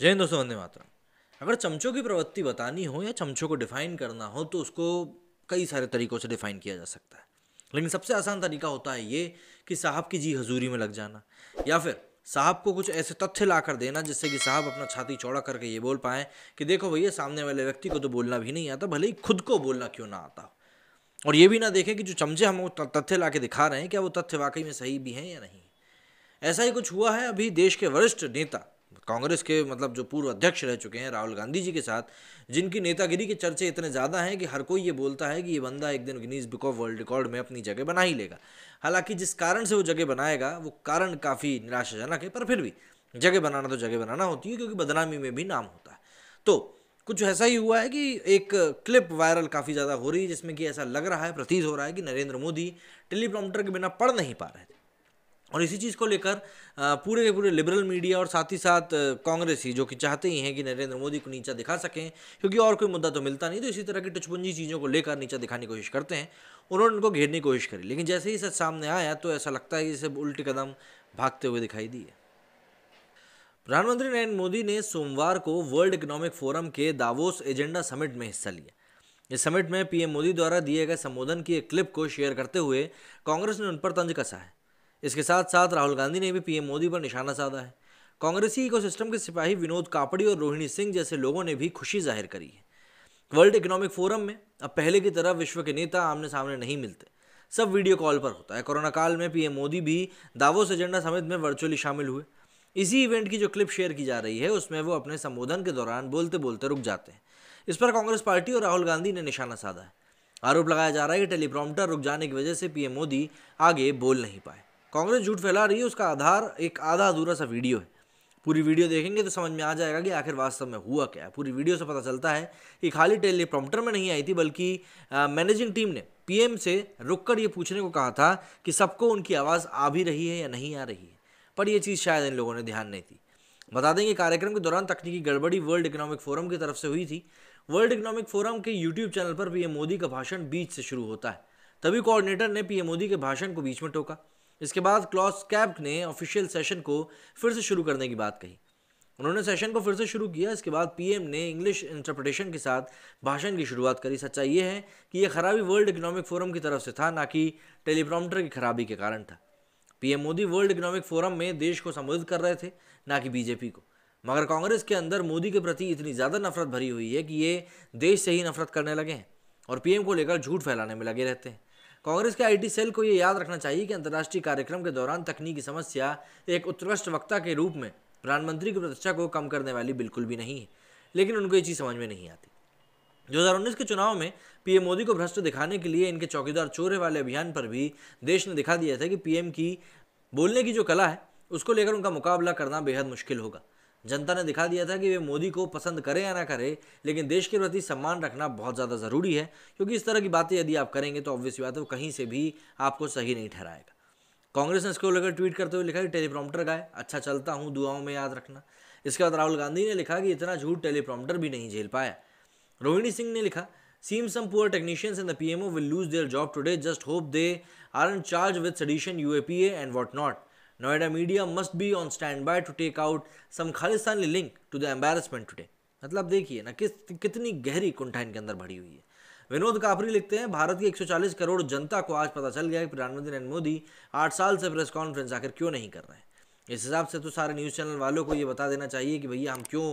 जय दोस्तों वंदे मातरम अगर चमचों की प्रवृत्ति बतानी हो या चमचों को डिफाइन करना हो तो उसको कई सारे तरीक़ों से डिफाइन किया जा सकता है लेकिन सबसे आसान तरीका होता है ये कि साहब की जी हजूरी में लग जाना या फिर साहब को कुछ ऐसे तथ्य ला कर देना जिससे कि साहब अपना छाती चौड़ा करके ये बोल पाएँ कि देखो भैया सामने वाले व्यक्ति को तो बोलना भी नहीं आता भले ही खुद को बोलना क्यों ना आता हो और ये भी ना देखें कि जो चमचे हम तथ्य ला के दिखा रहे हैं क्या वो तथ्य वाकई में सही भी हैं या नहीं ऐसा ही कुछ हुआ है अभी देश के वरिष्ठ नेता कांग्रेस के मतलब जो पूर्व अध्यक्ष रह चुके हैं राहुल गांधी जी के साथ जिनकी नेतागिरी के चर्चे इतने ज़्यादा हैं कि हर कोई ये बोलता है कि ये बंदा एक दिन Guinness book of world record में अपनी जगह बना ही लेगा हालांकि जिस कारण से वो जगह बनाएगा वो कारण काफ़ी निराशाजनक है पर फिर भी जगह बनाना तो जगह बनाना होती है क्योंकि बदनामी में भी नाम होता है तो कुछ ऐसा ही हुआ है कि एक क्लिप वायरल काफ़ी ज़्यादा हो रही है जिसमें कि ऐसा लग रहा है प्रतीत हो रहा है कि नरेंद्र मोदी टेलीप्रॉम्प्टर के बिना पढ़ नहीं पा रहे थे और इसी चीज़ को लेकर पूरे के पूरे लिबरल मीडिया और साथ ही साथ कांग्रेस ही जो कि चाहते ही हैं कि नरेंद्र मोदी को नीचा दिखा सकें क्योंकि और कोई मुद्दा तो मिलता नहीं तो इसी तरह की टुचपुंजी चीज़ों को लेकर नीचा दिखाने की कोशिश करते हैं उन्होंने उनको घेरने की कोशिश करी लेकिन जैसे ही सच सामने आया तो ऐसा लगता है कि सब उल्टे कदम भागते हुए दिखाई दिए प्रधानमंत्री नरेंद्र मोदी ने सोमवार को वर्ल्ड इकोनॉमिक फोरम के दावोस एजेंडा समिट में हिस्सा लिया इस समिट में पीएम मोदी द्वारा दिए गए संबोधन की एक क्लिप को शेयर करते हुए कांग्रेस ने उन पर तंज कसा है इसके साथ साथ राहुल गांधी ने भी पीएम मोदी पर निशाना साधा है कांग्रेसी इकोसिस्टम के सिपाही विनोद कापड़ी और रोहिणी सिंह जैसे लोगों ने भी खुशी जाहिर करी है वर्ल्ड इकोनॉमिक फोरम में अब पहले की तरह विश्व के नेता आमने सामने नहीं मिलते सब वीडियो कॉल पर होता है कोरोना काल में पीएम मोदी भी दावोस एजेंडा समिट में वर्चुअली शामिल हुए इसी इवेंट की जो क्लिप शेयर की जा रही है उसमें वो अपने संबोधन के दौरान बोलते बोलते रुक जाते हैं इस पर कांग्रेस पार्टी और राहुल गांधी ने निशाना साधा है आरोप लगाया जा रहा है कि टेलीप्रॉम्प्टर रुक जाने की वजह से पीएम मोदी आगे बोल नहीं पाए कांग्रेस झूठ फैला रही है उसका आधार एक आधा अधूरा सा वीडियो है पूरी वीडियो देखेंगे तो समझ में आ जाएगा कि आखिर वास्तव में हुआ क्या है पूरी वीडियो से पता चलता है कि खाली टेली प्रॉम्प्टर में नहीं आई थी बल्कि मैनेजिंग टीम ने पीएम से रुककर ये पूछने को कहा था कि सबको उनकी आवाज़ आ भी रही है या नहीं आ रही है पर यह चीज़ शायद इन लोगों ने ध्यान नहीं दी बता दें कि कार्यक्रम के दौरान तकनीकी गड़बड़ी वर्ल्ड इकोनॉमिक फोरम की तरफ से हुई थी वर्ल्ड इकोनॉमिक फोरम के यूट्यूब चैनल पर पीएम मोदी का भाषण बीच से शुरू होता है तभी कोऑर्डिनेटर ने पीएम मोदी के भाषण को बीच में टोका इसके बाद क्लॉस कैब ने ऑफिशियल सेशन को फिर से शुरू करने की बात कही उन्होंने सेशन को फिर से शुरू किया इसके बाद पीएम ने इंग्लिश इंटरप्रटेशन के साथ भाषण की शुरुआत करी सच्चाई ये है कि यह खराबी वर्ल्ड इकोनॉमिक फोरम की तरफ से था ना कि टेलीप्रॉमटर की खराबी के कारण था PM Modi world economic forum में देश को संबोधित कर रहे थे ना कि बीजेपी को मगर कांग्रेस के अंदर मोदी के प्रति इतनी ज़्यादा नफरत भरी हुई है कि ये देश से ही नफरत करने लगे हैं और पीएम को लेकर झूठ फैलाने में लगे रहते हैं कांग्रेस के आईटी सेल को ये याद रखना चाहिए कि अंतर्राष्ट्रीय कार्यक्रम के दौरान तकनीकी समस्या एक उत्कृष्ट वक्ता के रूप में प्रधानमंत्री की प्रतिष्ठा को कम करने वाली बिल्कुल भी नहीं है लेकिन उनको ये चीज़ समझ में नहीं आती 2019 के चुनाव में पीएम मोदी को भ्रष्ट दिखाने के लिए इनके चौकीदार चोरे वाले अभियान पर भी देश ने दिखा दिया था कि पीएम की बोलने की जो कला है उसको लेकर उनका मुकाबला करना बेहद मुश्किल होगा जनता ने दिखा दिया था कि वे मोदी को पसंद करें या ना करें लेकिन देश के प्रति सम्मान रखना बहुत ज़्यादा ज़रूरी है क्योंकि इस तरह की बातें यदि आप करेंगे तो ऑब्वियसली बात है वो कहीं से भी आपको सही नहीं ठहराएगा कांग्रेस ने इसको लेकर ट्वीट करते हुए लिखा कि टेलीप्रॉम्प्टर गाय अच्छा चलता हूँ दुआओं में याद रखना इसके बाद राहुल गांधी ने लिखा कि इतना झूठ टेलीप्रॉम्प्टर भी नहीं झेल पाया रोहिणी सिंह ने लिखा seem seem some poor technicians and the PMO will lose their job today. Just hope they aren't charged with sedition, and what not Noida media must be on standby to take out some Khalistani link to the embarrassment today. मतलब देखिए ना किस कितनी गहरी कुंठा इनके अंदर भरी हुई है विनोद कापरी लिखते हैं भारत की 140 करोड़ जनता को आज पता चल गया कि प्रधानमंत्री नरेंद्र मोदी आठ साल से प्रेस कॉन्फ्रेंस आकर क्यों नहीं कर रहे हैं इस हिसाब से तो सारे न्यूज़ चैनल वालों को ये बता देना चाहिए कि भैया हम क्यों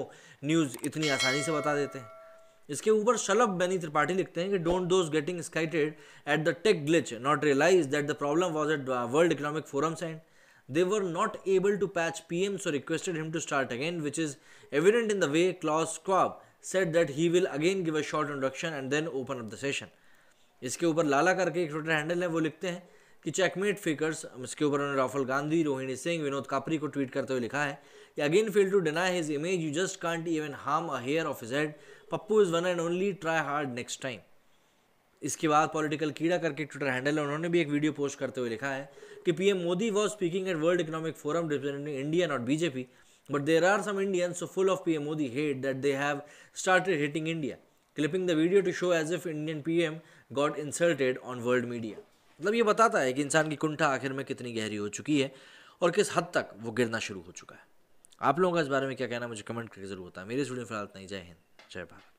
न्यूज़ इतनी आसानी से बता देते हैं इसके ऊपर शलभ बैनी त्रिपाठी लिखते हैं कि डोंट दोज गेटिंग स्काइटेड at the tech glitch not realise that the problem was at world economic forums and they were not able to patch PM so requested him to start again which is evident in the way Klaus Schwab said that he will again give a short introduction and then open up the session. इसके ऊपर लाला करके एक Twitter handle है वो लिखते हैं कि checkmate फेकर्स इसके ऊपर उन्होंने राफेल गांधी रोहिणी सिंह विनोद कापरी को ट्वीट करते हुए लिखा है कि again fail to deny his image you just can't even harm a hair of his head Pappu is one and only try hard next time इसके बाद पॉलिटिकल कीड़ा करके ट्विटर हैंडल है उन्होंने भी एक वीडियो पोस्ट करते हुए लिखा है कि PM Modi was speaking at world economic forum representing India not BJP but there are some Indian so full of PM Modi hate that they have started hitting India clipping the video to show as if Indian PM got insulted on world media मतलब ये बताता है कि इंसान की कुंठा आखिर में कितनी गहरी हो चुकी है और किस हद तक वो गिरना शुरू हो चुका है आप लोगों का इस बारे में क्या कहना मुझे कमेंट करके जरूर होता है मेरे स्टूडियो फिलहाल नहीं जय हिंद जय भारत